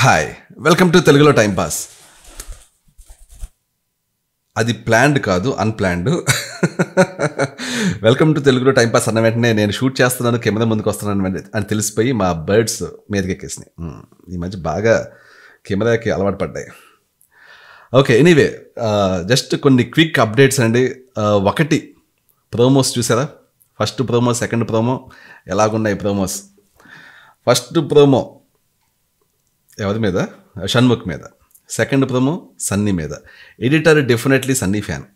Hi welcome to తెలుగులో time pass అది planned కాదు అన్ప్లాన్డ్ వెల్కమ్ టు తెలుగులో టైం పాస్ అన్న వెంటనే నేను షూట్ చేస్తున్నాను కెమెరా ముందుకు వస్తున్నాను అని తెలిసిపోయి మా బర్డ్స్ మీదకెక్కేసినాయి hmm. ఈ మధ్య బాగా కెమెరాకి అలవాటు పడ్డాయి ఓకే ఎనీవే జస్ట్ కొన్ని క్విక్ అప్డేట్స్ అండి uh, ఒకటి ప్రోమోస్ చూసారా ఫస్ట్ ప్రోమో సెకండ్ ప్రోమో ఎలాగున్నాయి ప్రోమోస్ ఫస్ట్ ప్రోమో ఎవరి మీద షణ్ముఖ్ మీద సెకండ్ ప్రమో సన్నీ మీద editor definitely Sunny fan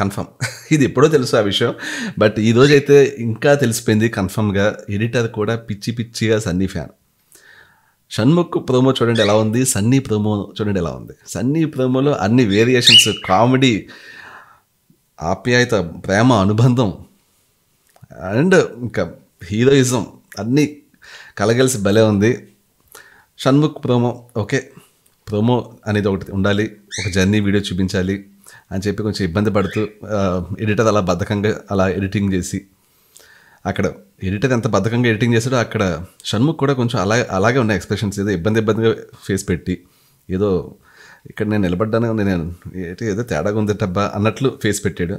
confirm ఇది ఎప్పుడో తెలుసు ఆ విషయం బట్ ఈరోజు అయితే ఇంకా తెలిసిపోయింది కన్ఫర్మ్గా ఎడిటర్ కూడా పిచ్చి పిచ్చిగా సన్నీ ఫ్యాన్ షణ్ముఖ్ ప్రోమో చూడండి ఎలా ఉంది సన్నీ ప్రోమో చూడండి ఎలా ఉంది సన్నీ ప్రోమోలో అన్ని వేరియేషన్స్ కామెడీ ఆప్యాయత ప్రేమ అనుబంధం అండ్ ఇంకా హీరోయిజం అన్నీ కలగలిసి భలే ఉంది షణ్ముఖ్ ప్రోమో ఓకే ప్రోమో అనేది ఒకటి ఉండాలి ఒక జర్నీ వీడియో చూపించాలి అని చెప్పి కొంచెం ఇబ్బంది పడుతూ ఎడిటర్ అలా బద్ధకంగా అలా ఎడిటింగ్ చేసి అక్కడ ఎడిటర్ ఎంత బద్ధకంగా ఎడిటింగ్ చేశాడో అక్కడ షణ్ముఖ్ కూడా కొంచెం అలా అలాగే ఉన్నాయి ఎక్స్ప్రెషన్స్ ఏదో ఇబ్బంది ఇబ్బందిగా ఫేస్ పెట్టి ఏదో ఇక్కడ నేను నిలబడ్డాను నేను ఏంటి ఏదో తేడాగా ఉంది డబ్బా అన్నట్లు ఫేస్ పెట్టాడు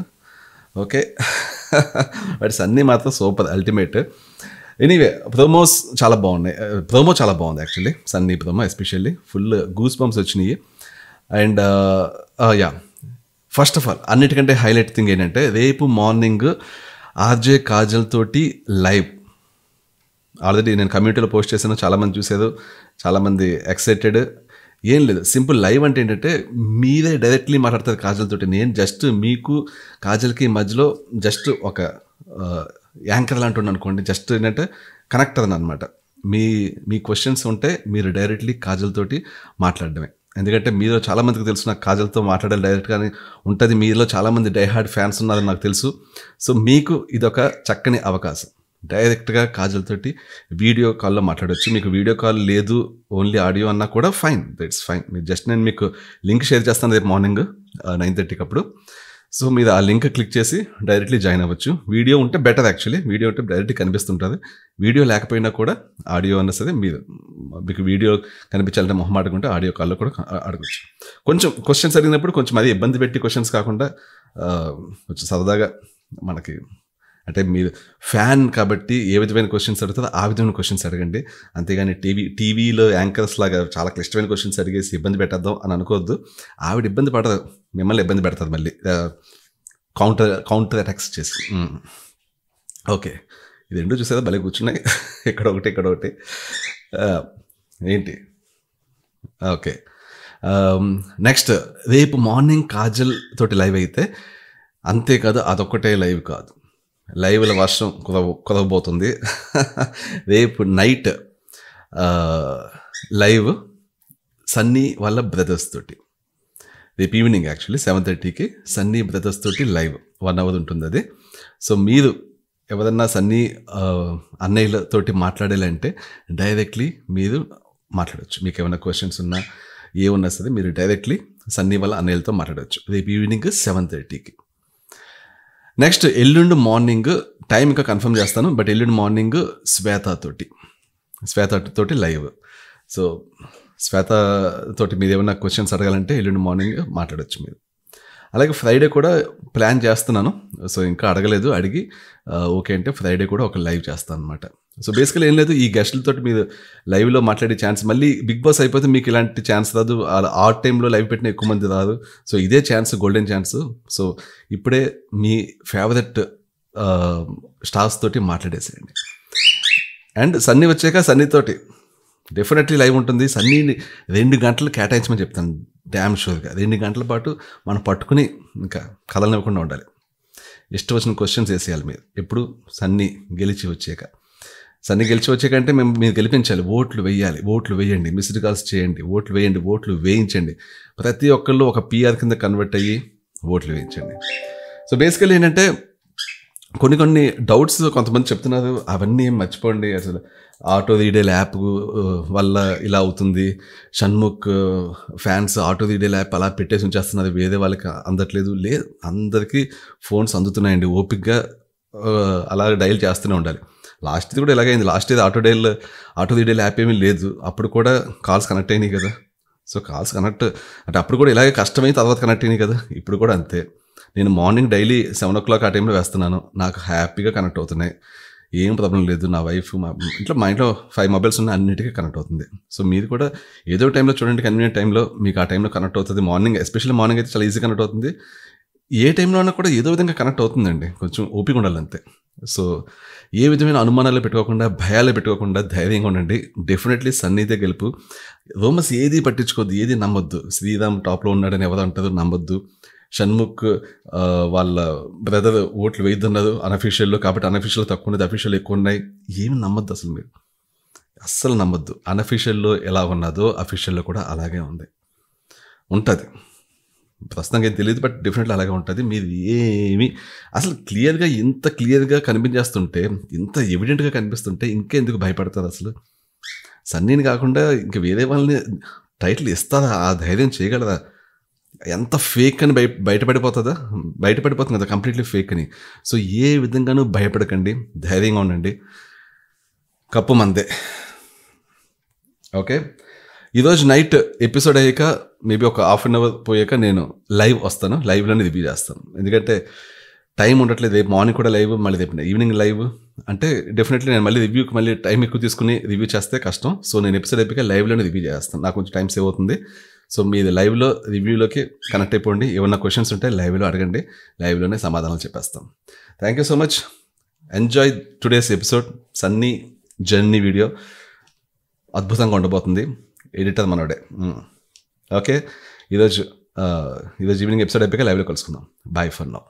ఓకే వాటి అన్నీ మాత్రం సూపర్ అల్టిమేట్ ఎనీవే ప్రోమోస్ చాలా బాగున్నాయి ప్రోమో uh, చాలా బాగుంది actually Sunny promo especially full goosebumps వచ్చినాయి and yeah first of all అన్నిటికంటే హైలైట్ థింగ్ ఏంటంటే రేపు మార్నింగ్ ఆర్జే కాజల్ తోటి లైవ్ ఆల్రెడీ నేను కమ్యూనిటీలో పోస్ట్ చేశాను చాలామంది చూశారు చాలామంది ఎక్సైటెడ్ ఏం లేదు సింపుల్ లైవ్ అంటే ఏంటంటే మీరే డైరెక్ట్లీ మాట్లాడతారు కాజల్ తోటి నేను జస్ట్ మీకు కాజల్కి మధ్యలో జస్ట్ ఒక uh, యాంకర్ లాంటి అనుకోండి జస్ట్ ఏంటంటే కనెక్టర్ అనమాట మీ మీ క్వశ్చన్స్ ఉంటే మీరు డైరెక్ట్లీ కాజల్ తోటి మాట్లాడడమే ఎందుకంటే మీలో చాలామందికి తెలుసు నాకు కాజల్తో మాట్లాడాలి డైరెక్ట్గా ఉంటుంది మీలో చాలామంది డైహార్డ్ ఫ్యాన్స్ ఉన్నారని నాకు తెలుసు సో మీకు ఇదొక చక్కని అవకాశం డైరెక్ట్గా కాజల్ తోటి వీడియో కాల్లో మాట్లాడవచ్చు మీకు వీడియో కాల్ లేదు ఓన్లీ ఆడియో అన్నా కూడా ఫైన్ దట్స్ ఫైన్ మీరు జస్ట్ నేను మీకు లింక్ షేర్ చేస్తాను రేపు మార్నింగ్ నైన్ థర్టీకి అప్పుడు సో మీరు ఆ లింక్ క్లిక్ చేసి డైరెక్ట్లీ జాయిన్ అవ్వచ్చు వీడియో ఉంటే బెటర్ యాక్చువల్లీ వీడియో ఉంటే డైరెక్ట్ కనిపిస్తుంటుంది వీడియో లేకపోయినా కూడా ఆడియో అన్న సరే మీరు మీకు వీడియో కనిపించాలంటే మొహం ఆడుకుంటే ఆడియో కాల్లో కూడా ఆడుకోవచ్చు కొంచెం క్వశ్చన్స్ అడిగినప్పుడు కొంచెం అది ఇబ్బంది పెట్టి క్వశ్చన్స్ కాకుండా కొంచెం సరదాగా మనకి అంటే మీరు ఫ్యాన్ కాబట్టి ఏ విధమైన క్వశ్చన్స్ అడుగుతారో ఆ విధమైన క్వశ్చన్స్ అడగండి అంతేగాని టీవీ టీవీలో యాంకర్స్ లాగా చాలా క్లిష్టమైన క్వశ్చన్స్ అడిగేసి ఇబ్బంది పెట్టద్దాం అని అనుకోవద్దు ఆవిడ ఇబ్బంది పడదు మిమ్మల్ని ఇబ్బంది పెడతారు మళ్ళీ కౌంటర్ కౌంటర్ అటాక్స్ చేసి ఓకే ఇది రెండు చూసేదా భలే కూర్చున్నాయి ఇక్కడ ఒకటి ఇక్కడ ఒకటి ఏంటి ఓకే నెక్స్ట్ రేపు మార్నింగ్ కాజల్ తోటి లైవ్ అయితే అంతేకాదు అదొక్కటే లైవ్ కాదు లైవ్ల వర్షం కుదవ కుదవబోతుంది రేపు నైట్ లైవ్ సన్నీ వాళ్ళ బ్రదర్స్ తోటి రేపు ఈవినింగ్ యాక్చువల్లీ సెవెన్ థర్టీకి సన్నీ బ్రదర్స్ తోటి లైవ్ వన్ అవర్ ఉంటుంది అది సో మీరు ఎవరన్నా సన్నీ అన్నయ్యలతోటి మాట్లాడాలంటే డైరెక్ట్లీ మీరు మాట్లాడచ్చు మీకు ఏమైనా క్వశ్చన్స్ ఉన్నా ఏమున్నా సరే మీరు డైరెక్ట్లీ సన్నీ వాళ్ళ అన్నయ్యలతో మాట్లాడవచ్చు రేపు ఈవినింగ్ సెవెన్ థర్టీకి నెక్స్ట్ ఎల్లుండి మార్నింగ్ టైం ఇంకా కన్ఫర్మ్ చేస్తాను బట్ ఎల్లుండి మార్నింగ్ శ్వేతతోటి శ్వేతతోటి లైవ్ సో శ్వేత తోటి మీరు ఏమైనా క్వశ్చన్స్ అడగాలంటే ఎల్లుండి మార్నింగ్ మాట్లాడచ్చు మీరు అలాగే ఫ్రైడే కూడా ప్లాన్ చేస్తున్నాను సో ఇంకా అడగలేదు అడిగి ఓకే uh, అంటే ఫ్రైడే కూడా ఒక లైవ్ చేస్తాను అనమాట సో బేసికల్ ఏం లేదు ఈ గెస్ట్లతో మీరు లైవ్లో మాట్లాడే ఛాన్స్ మళ్ళీ బిగ్ బాస్ అయిపోతే మీకు ఇలాంటి ఛాన్స్ రాదు ఆ టైంలో లైవ్ పెట్టిన ఎక్కువ మంది రాదు సో ఇదే ఛాన్స్ గోల్డెన్ ఛాన్స్ సో ఇప్పుడే మీ ఫేవరెట్ స్టార్స్ తోటి మాట్లాడేసేయండి అండ్ సన్నీ వచ్చాక సన్నీతోటి డెఫినెట్లీ లైవ్ ఉంటుంది సన్నీని రెండు గంటలు కేటాయించమని చెప్తాను డ్యామ్ షూర్గా రెండు గంటల పాటు మనం పట్టుకుని ఇంకా కలనివ్వకుండా ఉండాలి ఇష్టం వచ్చిన క్వశ్చన్స్ వేసేయాలి మీరు ఎప్పుడు సన్నీ గెలిచి వచ్చాక సన్ని గెలిచి వచ్చే కంటే మేము మీరు గెలిపించాలి ఓట్లు వేయాలి ఓట్లు వేయండి మిస్డ్ కాల్స్ చేయండి ఓట్లు వేయండి ఓట్లు వేయించండి ప్రతి ఒక్కళ్ళు ఒక పిఆర్ కింద కన్వర్ట్ అయ్యి ఓట్లు వేయించండి సో బేసికలీ ఏంటంటే కొన్ని కొన్ని డౌట్స్ కొంతమంది చెప్తున్నారు అవన్నీ మర్చిపోండి అసలు ఆటో రీడే యాప్ వల్ల ఇలా అవుతుంది షణ్ముఖ్ ఫ్యాన్స్ ఆటో రీడే ల్యాప్ అలా పెట్టేసి ఉంచేస్తున్నారు వేరే వాళ్ళకి అందట్లేదు లేదు అందరికీ ఫోన్స్ అందుతున్నాయండి ఓపిక్గా uh, అలా డైల్ చేస్తూనే ఉండాలి లాస్ట్ ఇది కూడా ఇలాగైంది లాస్ట్ ఇది ఆటో డేల్ ఆటో ది యాప్ ఏమీ లేదు అప్పుడు కూడా కాల్స్ కనెక్ట్ అయినాయి కదా సో కాల్స్ కనెక్ట్ అంటే అప్పుడు కూడా ఇలాగే కష్టమై తర్వాత కనెక్ట్ అయినాయి కదా ఇప్పుడు కూడా అంతే నేను morning daily seven o'clock ఆ టైంలో వేస్తున్నాను నాకు హ్యాపీగా కనెక్ట్ అవుతున్నాయి ఏం ప్రాబ్లం లేదు నా వైఫ్ మా ఇంట్లో మా ఇంట్లో ఫైవ్ మొబైల్స్ ఉన్నాయి అన్నిటికీ కనెక్ట్ అవుతుంది సో మీరు కూడా ఏదో టైంలో చూడండి కన్వీనియంట్ టైంలో మీకు ఆ టైంలో కనెక్ట్ అవుతుంది మార్నింగ్ ఎస్పెషల్లీ మార్నింగ్ అయితే చాలా ఈజీ కనెక్ట్ అవుతుంది ఏ టైంలో అయినా కూడా ఏదో విధంగా కనెక్ట్ అవుతుందండి కొంచెం ఓపిక ఉండాలంతే సో ఏ విధమైన అనుమానాలు పెట్టుకోకుండా భయాలు పెట్టుకోకుండా ధైర్యంగా ఉండండి డెఫినెట్లీ సన్నిహిత గెలుపు రోమస్ ఏది పట్టించుకోవద్దు ఏది నమ్మొద్దు శ్రీరామ్ టాప్లో ఉన్నాడని ఎవరు అంటారు నమ్మొద్దు షణ్ముఖ్ వాళ్ళ బ్రదర్ ఓట్లు వేయిద్దున్నారు అనఫీషియల్లో కాబట్టి అనఫీషియల్ తక్కువ ఉన్నది అఫీషియల్ ఎక్కువ ఉన్నాయి ఏమి నమ్మొద్దు అసలు మీరు అస్సలు నమ్మొద్దు అనఫీషియల్లో ఎలా ఉన్నదో అఫీషియల్లో కూడా అలాగే ఉంది ఉంటుంది ప్రస్తుతానికి తెలియదు బట్ డెఫినెట్లీ అలాగే ఉంటుంది మీరు ఏమి అసలు క్లియర్గా ఇంత క్లియర్గా కనిపించేస్తుంటే ఇంత ఎవిడెంట్గా కనిపిస్తుంటే ఇంకా ఎందుకు భయపడతారు అసలు సన్నీని కాకుండా ఇంకా వేరే వాళ్ళని టైటిల్ ఇస్తారా ఆ ధైర్యం చేయగలరా ఎంత ఫేక్ అని బయ బయటపడిపోతుందా బయటపడిపోతుంది కదా కంప్లీట్లీ ఫేక్ అని సో ఏ విధంగానూ భయపడకండి ధైర్యంగా ఉండండి కప్పు మందే ఓకే ఈరోజు నైట్ ఎపిసోడ్ అయ్యాక మేబీ ఒక హాఫ్ అన్ అవర్ పోయాక నేను లైవ్ వస్తాను లైవ్లోనే రివ్యూ చేస్తాను ఎందుకంటే టైం ఉండట్లేదు రేపు మార్నింగ్ కూడా లైవ్ మళ్ళీ రేపు ఈవినింగ్ లైవ్ అంటే డెఫినెట్లీ నేను మళ్ళీ రివ్యూకి మళ్ళీ టైం ఎక్కువ తీసుకుని రివ్యూ చేస్తే కష్టం సో నేను ఎపిసోడ్ అయిపోయి లైవ్లోనే రివ్యూ చేస్తాను నాకు కొంచెం టైం సేవ్ అవుతుంది సో మీరు లైవ్లో రివ్యూలోకి కనెక్ట్ అయిపోండి ఏమన్నా క్వశ్చన్స్ ఉంటే లైవ్లో అడగండి లైవ్లోనే సమాధానాలు చెప్పేస్తాం thank you so much enjoy today's episode Sunny journey video అద్భుతంగా ఉండబోతుంది ఎడిటర్ మనోడే hmm. ఓకే ఈరోజు ఈరోజు ఈవినింగ్ ఎపిసోడ్ అయిపోయి లైవ్లో కలుసుకుందాం బాయ్ ఫర్ నౌ